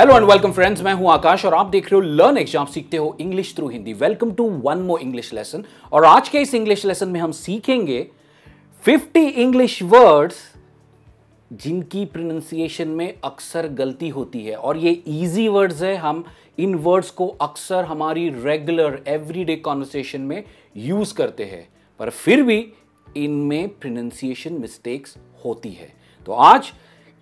Hello and welcome friends मैं हूं आकाश और आप देख रहे हो लर्न एग्जाम सीखते हो English through Hindi welcome to one more English lesson और आज के इस इंग्लिश लेसन में हम सीखेंगे 50 इंग्लिश वर्ड्स जिनकी प्रोनाउंसिएशन में अक्सर गलती होती है और ये इजी वर्ड्स है हम इन वर्ड्स को अक्सर हमारी रेगुलर एवरीडे कॉन्वर्सेशन में यूज करते हैं पर फिर भी इनमें प्रोनाउंसिएशन मिस्टेक्स होती है तो आज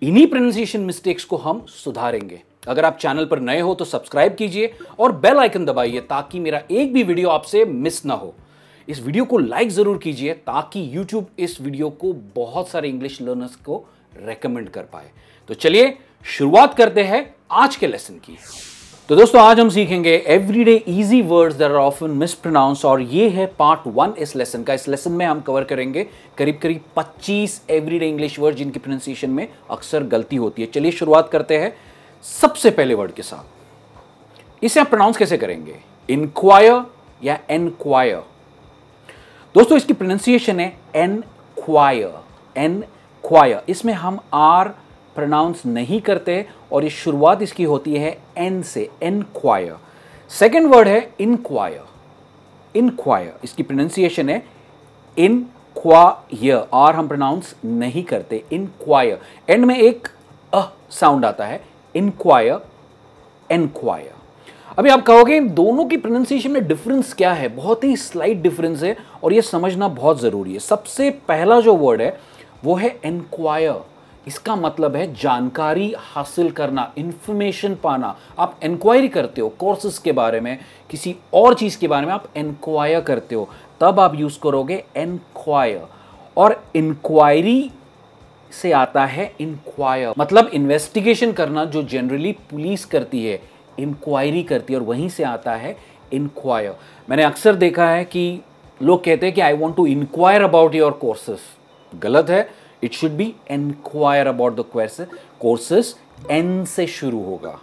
इन्हीं प्रोनाउंसिएशन मिस्टेक्स को हम सुधारेंगे अगर आप चैनल पर नए हो तो सब्सक्राइब कीजिए और बेल आइकन दबाइए ताकि मेरा एक भी वीडियो आपसे मिस ना हो इस वीडियो को लाइक ज़रूर कीजिए ताकि यूट्यूब इस वीडियो को बहुत सारे इंग्लिश लर्नर्स को रेकमेंड कर पाए तो चलिए शुरुआत करते हैं आज के लेसन की तो दोस्तों आज हम सीखेंगे everyday easy words that are often pronounce और ये है पार्ट वन इस लेसन का इस लेसन में हम कवर करेंगे करीब करीब 25 एवरीडे इंग्लिश वर्ड जिनकी प्रोनाउंसिएशन में अक्सर गलती होती है चलिए शुरुआत करते हैं सबसे पहले वर्ड के साथ इसे आप प्रोनाउंस कैसे करेंगे इनक्वायर या एनक्वायर दोस्तों इसकी प्रोनाउंसिएशन है एनक्वायर एनक्वायर इसमें हम आर प्रोनाउंस नहीं करते और ये शुरुआत इसकी होती है एन से एनक्वायर सेकेंड वर्ड है इनक्वायर इनक्वायर इसकी प्रोनाउंसिएशन है इन क्वायर आर हम प्रोनाउंस नहीं करते इनक्वायर एंड में एक अ साउंड आता है इंक्वायर एनक्वायर अभी आप कहोगे इन दोनों की प्रोनाउंसिएशन में डिफरेंस क्या है बहुत ही स्लाइट डिफरेंस है और ये समझना बहुत ज़रूरी है सबसे पहला जो वर्ड है वो है एनक्वायर इसका मतलब है जानकारी हासिल करना इंफॉर्मेशन पाना आप इंक्वायरी करते हो कोर्सेज के बारे में किसी और चीज़ के बारे में आप इंक्वायर करते हो तब आप यूज़ करोगे एनक्वायर और इंक्वायरी से आता है इंक्वायर मतलब इन्वेस्टिगेशन करना जो जनरली पुलिस करती है इंक्वायरी करती है और वहीं से आता है इंक्वायर मैंने अक्सर देखा है कि लोग कहते हैं कि I want to inquire about your courses गलत है it should be inquire about the courses N से शुरू होगा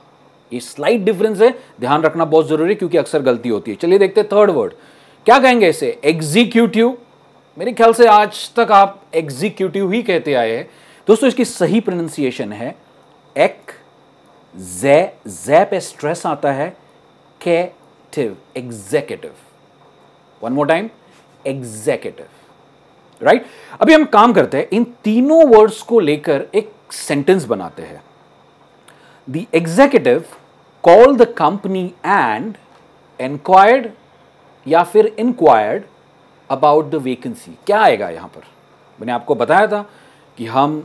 ये स्लाइट डिफरेंस है ध्यान रखना बहुत जरूरी है क्योंकि अक्सर गलती होती है चलिए देखते हैं थर्ड वर्ड क्या कहेंगे इसे एग्जीक्यूटिव मेरे ख्याल से आज तक आप एग्जीक्यूटिव ही कहते आए हैं दोस्तों इसकी सही प्रोनाउंसिएशन है एक जै जै पे स्ट्रेस आता है tive executive one more time executive right अभी हम काम करते हैं इन तीनों वर्ड्स को लेकर एक सेंटेंस बनाते हैं the executive call the company and enquired या फिर इनक्वायर्ड अबाउट द वेकेंसी क्या आएगा यहाँ पर मैंने आपको बताया था कि हम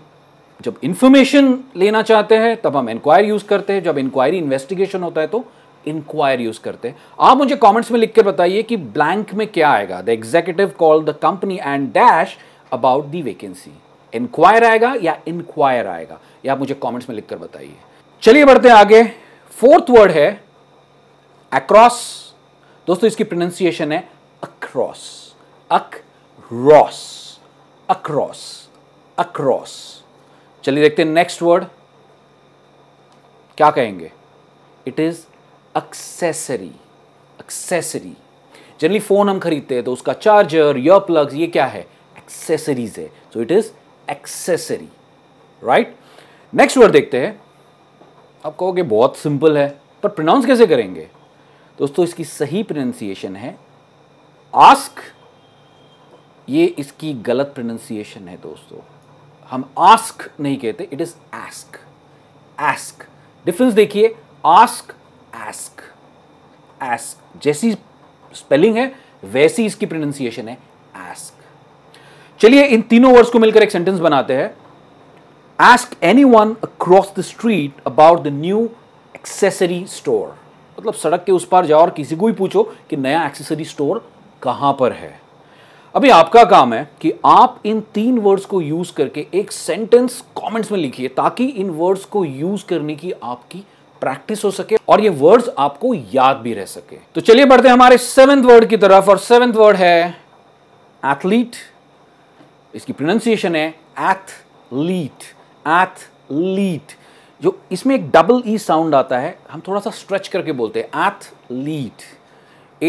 जब इंफॉर्मेशन लेना चाहते हैं तब हम इंक्वायरी यूज़ करते हैं जब इंक्वायरी इन्वेस्टिगेशन होता है तो इंक्वायरी यूज़ करते हैं आप मुझे कमेंट्स में लिख के बताइए कि ब्लैंक में क्या आएगा the executive call the company and dash about the vacancy inquire आएगा या इंक्वायर आएगा ये आप मुझे कमेंट्स में लिखकर बताइए चलिए बढ़ते हैं आगे फोर्थ वर्ड है अक्रॉस दोस्तों इसकी प्रोनाउंसिएशन है अक्रॉस अक्रॉस अक्रॉस अक्रॉस चलिए देखते हैं नेक्स्ट वर्ड क्या कहेंगे it is accessory accessory generally phone हम खरीदते हैं तो उसका चार्जर ईयर प्लग्स ये क्या है एक्सेसरीज है so it is accessory right next word देखते हैं आप कहोगे बहुत सिंपल है पर प्रोनाउंस कैसे करेंगे दोस्तों इसकी सही प्रोनाउंसिएशन है आस्क ये इसकी गलत प्रोनंसिएशन है दोस्तों हम आस्क नहीं कहते it is ask ask difference देखिए आस्क एस्क एस्क जैसी स्पेलिंग है वैसी इसकी प्रोनंसिएशन है एस्क चलिए इन तीनों वर्ड्स को मिलकर एक सेंटेंस बनाते हैं ask anyone across the street about the new accessory store मतलब सड़क के उस पार जाओ और किसी को भी पूछो कि नया एक्सेसरी स्टोर कहां पर है अभी आपका काम है कि आप इन तीन वर्ड्स को यूज करके एक सेंटेंस कमेंट्स में लिखिए ताकि इन वर्ड्स को यूज करने की आपकी प्रैक्टिस हो सके और ये वर्ड्स आपको याद भी रह सके तो चलिए बढ़ते हैं हमारे सेवेंथ वर्ड की तरफ और सेवेंथ वर्ड है एथलीट इसकी प्रोनाउंसिएशन है एथलीट एथलीट जो इसमें एक डबल ई साउंड आता है हम थोड़ा सा स्ट्रेच करके बोलते हैं एथलीट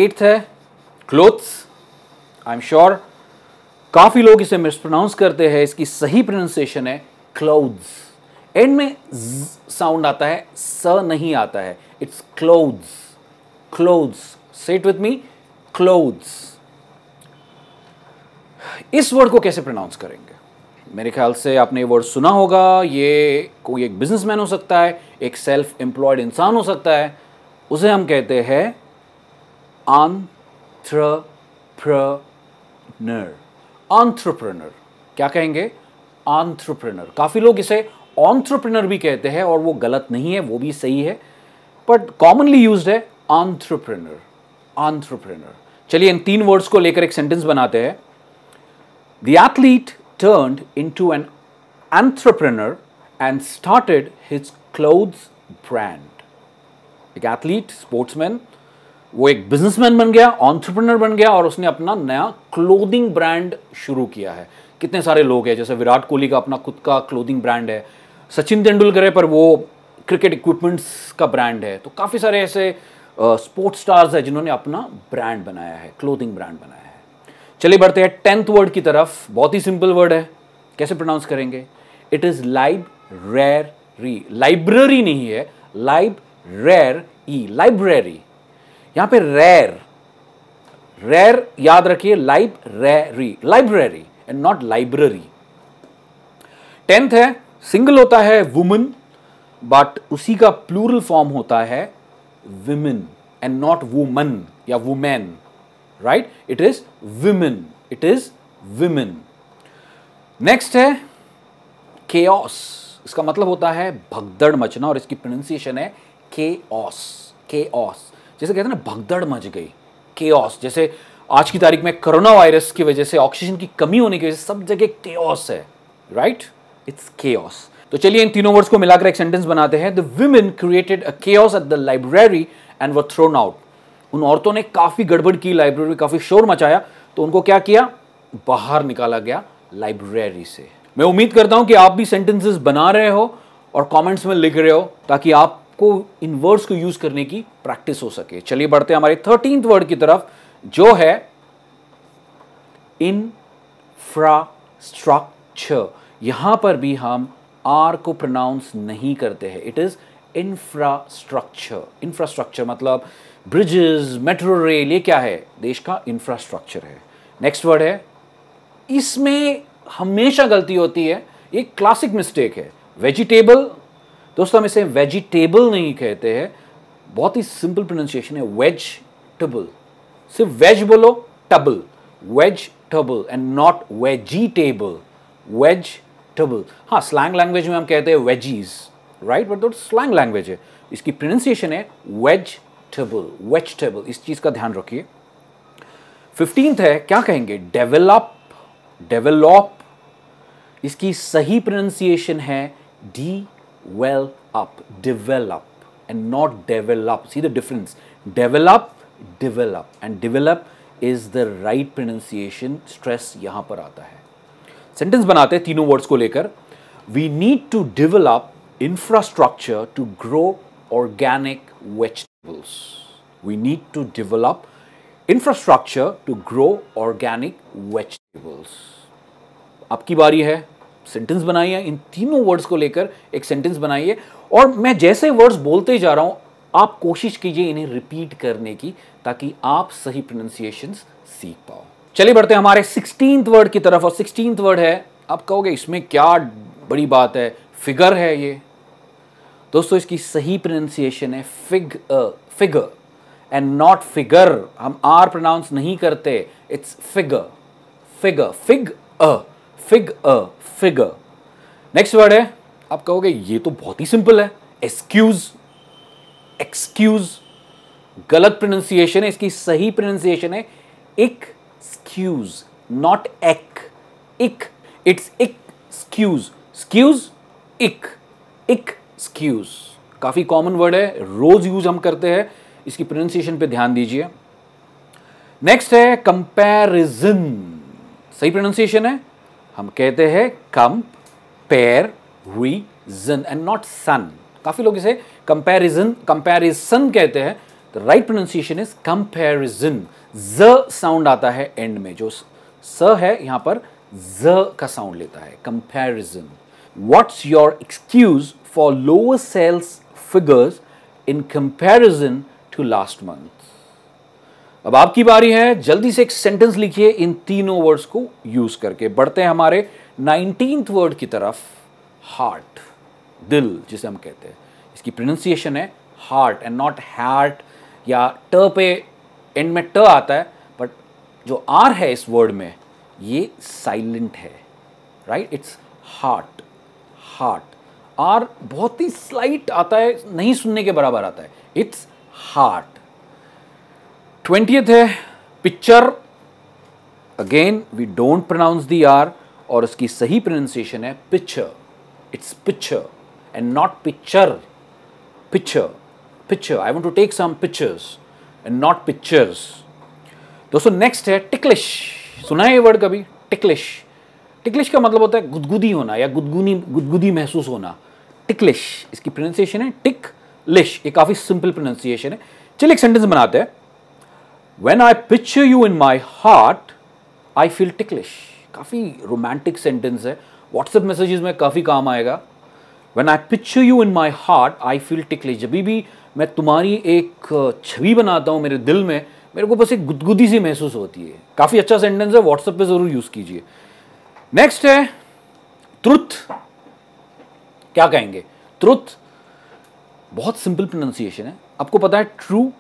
एट्थ है क्लोथ्स आई एम श्योर काफ़ी लोग इसे मिसप्रोनाउंस करते हैं इसकी सही प्रोनाउंसिएशन है क्लोथ्स एंड में साउंड आता है स नहीं आता है it's clothes clothes set with me clothes इस वर्ड को कैसे प्रोनाउंस करेंगे मेरे ख्याल से आपने ये वर्ड सुना होगा ये कोई एक बिजनेसमैन हो सकता है एक सेल्फ एम्प्लॉयड इंसान हो सकता है उसे हम कहते हैं आंथ्रप्रन्योर ऑन्ट्रप्रनर ऑन्ट्रप्रनर क्या कहेंगे ऑन्ट्रप्रनर काफ़ी लोग इसे ऑन्ट्रप्रनर भी कहते हैं और वो गलत नहीं है वो भी सही है बट कॉमनली यूज है ऑन्ट्रप्रनर ऑन्ट्रप्रनर चलिए इन तीन वर्ड्स को लेकर एक सेंटेंस बनाते हैं the athlete turn into an entrepreneur and started his cloth brand एक एथलीट स्पोर्ट्समैन वो एक बिजनेसमैन बन गया ऑन्ट्रप्रनर बन गया और उसने अपना नया क्लोदिंग ब्रांड शुरू किया है कितने सारे लोग हैं जैसे विराट कोहली का अपना खुद का क्लोदिंग ब्रांड है सचिन तेंदुलकर है पर वो क्रिकेट इक्विपमेंट्स का ब्रांड है तो काफ़ी सारे ऐसे स्पोर्ट्स स्टार्स हैं जिन्होंने अपना ब्रांड बनाया है क्लोदिंग ब्रांड बनाया है चलिए बढ़ते हैं टेंथ वर्ड की तरफ बहुत ही सिंपल वर्ड है कैसे प्रोनाउंस करेंगे इट इज़ लाइब रेर री लाइब्रेरी नहीं है लाइब रेर ई लाइब्रेरी यहां पे रेयर रेयर याद रखिए library library and not library tenth है सिंगल होता है वुमन बट उसी का प्लूरल फॉर्म होता है विमेन एंड नॉट वुमन या women right it is women it is women next है केओस इसका मतलब होता है भगदड़ मचना और इसकी प्रोनंसिएशन है के ऑस के ऑस जैसे कहते हैं ना भगदड़ मच गई के जैसे आज की तारीख में कोरोना वायरस की वजह से ऑक्सीजन की कमी होने की वजह से सब जगह के है राइट इट्स के तो चलिए इन तीनों वर्ड्स को मिलाकर एक सेंटेंस बनाते हैं the women created a at the library and were thrown out उन औरतों ने काफ़ी गड़बड़ की लाइब्रेरी काफ़ी शोर मचाया तो उनको क्या किया बाहर निकाला गया लाइब्रेरी से मैं उम्मीद करता हूं कि आप भी सेंटेंसेस बना रहे हो और कमेंट्स में लिख रहे हो ताकि आप को इन वर्ड्स को यूज करने की प्रैक्टिस हो सके चलिए बढ़ते हैं हमारे थर्टींथ वर्ड की तरफ जो है इंफ्रास्ट्रक्चर यहां पर भी हम आर को प्रोनाउंस नहीं करते हैं इट इज इंफ्रास्ट्रक्चर इंफ्रास्ट्रक्चर मतलब ब्रिजेस मेट्रो रेल ये क्या है देश का इंफ्रास्ट्रक्चर है नेक्स्ट वर्ड है इसमें हमेशा गलती होती है ये क्लासिक मिस्टेक है वेजिटेबल दोस्तों हम इसे वेजिटेबल नहीं कहते हैं बहुत ही सिंपल प्रोनाउंसिएशन है वेज टबल सिर्फ वेज बोलो table veg table and not vegetable veg table हाँ स्लैंग लैंग्वेज में हम कहते हैं वेजीज राइट बट दोस्त स्लैंग लैंग्वेज है इसकी प्रोनाउंसिएशन है वेज टबल वेज टबल इस चीज़ का ध्यान रखिए फिफ्टींथ है क्या कहेंगे डेवलप डेवलॉप इसकी सही प्रोनाउंसिएशन है डी well up, develop, and not develop. See the difference. Develop, develop, and develop is the right pronunciation stress यहाँ पर आता है सेंटेंस बनाते हैं तीनों वर्ड्स को लेकर we need to develop infrastructure to grow organic vegetables we need to develop infrastructure to grow organic vegetables आपकी बारी है सेंटेंस बनाई है इन तीनों वर्ड्स को लेकर एक सेंटेंस बनाई है और मैं जैसे वर्ड्स बोलते जा रहा हूँ आप कोशिश कीजिए इन्हें रिपीट करने की ताकि आप सही प्रोनाउंसिएशन सीख पाओ चलिए बढ़ते हैं हमारे सिक्सटीन वर्ड की तरफ और सिक्सटीन वर्ड है आप कहोगे इसमें क्या बड़ी बात है फिगर है ये दोस्तों इसकी सही प्रोनाउंसिएशन है fig figure and not figure हम आर प्रोनाउंस नहीं करते it's figure figure fig a fig a figure next word है आप कहोगे ये तो बहुत ही सिंपल है एक्सक्यूज एक्सक्यूज गलत प्रोनाउंसिएशन है इसकी सही प्रोनाउंसिएशन है इक स्क्यूज नॉट एक इक इट्स इक स्क्यूज स्क्यूज इक इक स्क्यूज काफ़ी कॉमन वर्ड है रोज यूज हम करते हैं इसकी प्रोनाउंसिएशन पे ध्यान दीजिए नेक्स्ट है कंपैरिजन सही प्रोनाउंसिएशन है हम कहते हैं हुई जन एंड नॉट सन काफ़ी लोग इसे कंपेरिजन कंपेरिजन कहते हैं तो right pronunciation is comparison Z sound आता है एंड में जो स है यहां पर ज का साउंड लेता है comparison what's your excuse for lower sales figures in comparison to last month अब आपकी बारी है जल्दी से एक सेंटेंस लिखिए इन तीनों वर्ड्स को यूज करके बढ़ते हैं हमारे नाइनटीन वर्ड की तरफ हार्ट दिल जिसे हम कहते हैं इसकी प्रोनाउंसिएशन है हार्ट एंड नॉट हार्ट या ट पे एंड में ट आता है बट जो आर है इस वर्ड में ये साइलेंट है right it's heart heart R बहुत ही स्लाइट आता है नहीं सुनने के बराबर आता है इट्स हार्ट ट्वेंटियथ है picture again we don't pronounce the R और उसकी सही प्रोनाउंसिएशन है picture it's picture and not picture picture picture I want to take some pictures and not pictures दोस्तों नेक्स्ट है टिकलिश सुना है ये वर्ड कभी टिकलिश टिकलिश का मतलब होता है गुदगुदी होना या गुदगुनी गुदगुदी महसूस होना टिकलिश इसकी प्रोनाउंसिएशन है टिक लिश ये काफ़ी सिंपल प्रोनाउंसिएशन है चलिए एक सेंटेंस बनाते हैं When I picture you in my heart, I feel ticklish. काफ़ी रोमांटिक सेंटेंस है व्हाट्सएप मैसेजेस में काफ़ी काम आएगा when I picture you in my heart I feel ticklish जब भी मैं तुम्हारी एक छवि बनाता हूँ मेरे दिल में मेरे को बस एक गुदगुदी सी महसूस होती है काफ़ी अच्छा सेंटेंस है व्हाट्सएप पे ज़रूर यूज़ कीजिए नेक्स्ट है ट्रुथ क्या कहेंगे ट्रुथ बहुत सिंपल प्रोनाउंसिएशन है आपको पता है ट्रू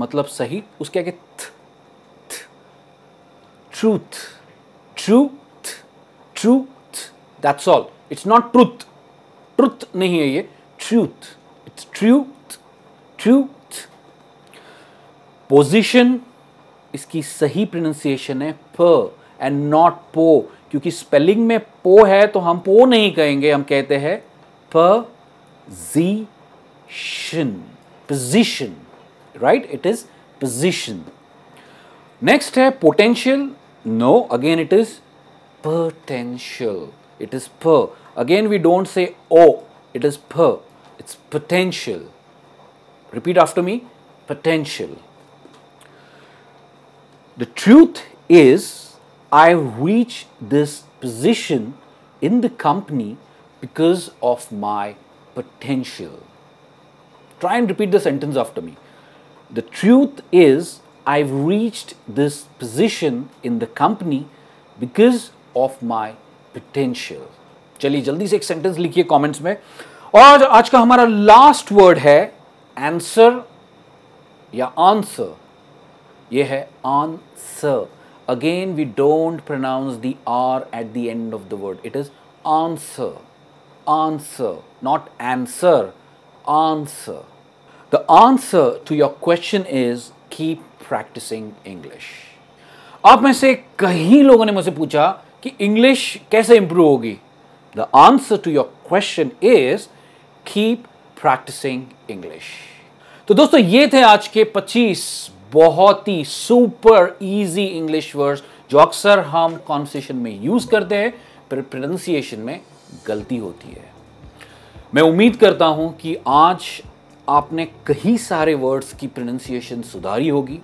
मतलब सही उसके आगे थ truth truth truth that's all it's not truth truth नहीं है ये truth it's truth truth position इसकी सही प्रोनाउंसिएशन है प एंड नॉट पो क्योंकि स्पेलिंग में पो है तो हम पो नहीं कहेंगे हम कहते हैं प जी शन position right? It is position. Next potential. No, again it is potential. It is per. Again we don't say o. It is per. It's potential. Repeat after me. Potential. The truth is I reached this position in the company because of my potential. Try and repeat the sentence after me. The truth is, I've reached this position in the company because of my potential. चलिए जल्दी से एक sentence लिखिए comments में और आज का हमारा लास्ट वर्ड है आंसर या आंसर ये है answer again we don't pronounce the r at the end of the word it is answer answer not answer answer The answer to your question is keep practicing English. आप में से कई लोगों ने मुझसे पूछा कि इंग्लिश कैसे इंप्रूव होगी the answer to your question is keep practising English तो दोस्तों ये थे आज के 25 बहुत ही सुपर इजी इंग्लिश वर्ड्स जो अक्सर हम कॉन्वर्सेशन में यूज करते हैं पर प्रोनाउंसिएशन में गलती होती है मैं उम्मीद करता हूं कि आज आपने कई सारे वर्ड्स की प्रोनाउंसिएशन सुधारी होगी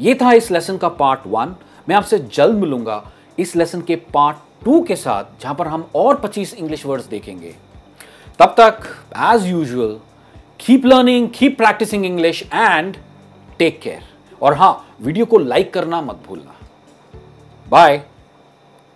ये था इस लेसन का पार्ट वन मैं आपसे जल्द मिलूंगा इस लेसन के पार्ट टू के साथ जहां पर हम और 25 इंग्लिश वर्ड्स देखेंगे तब तक as usual keep learning keep practising English and take care और हां वीडियो को लाइक करना मत भूलना बाय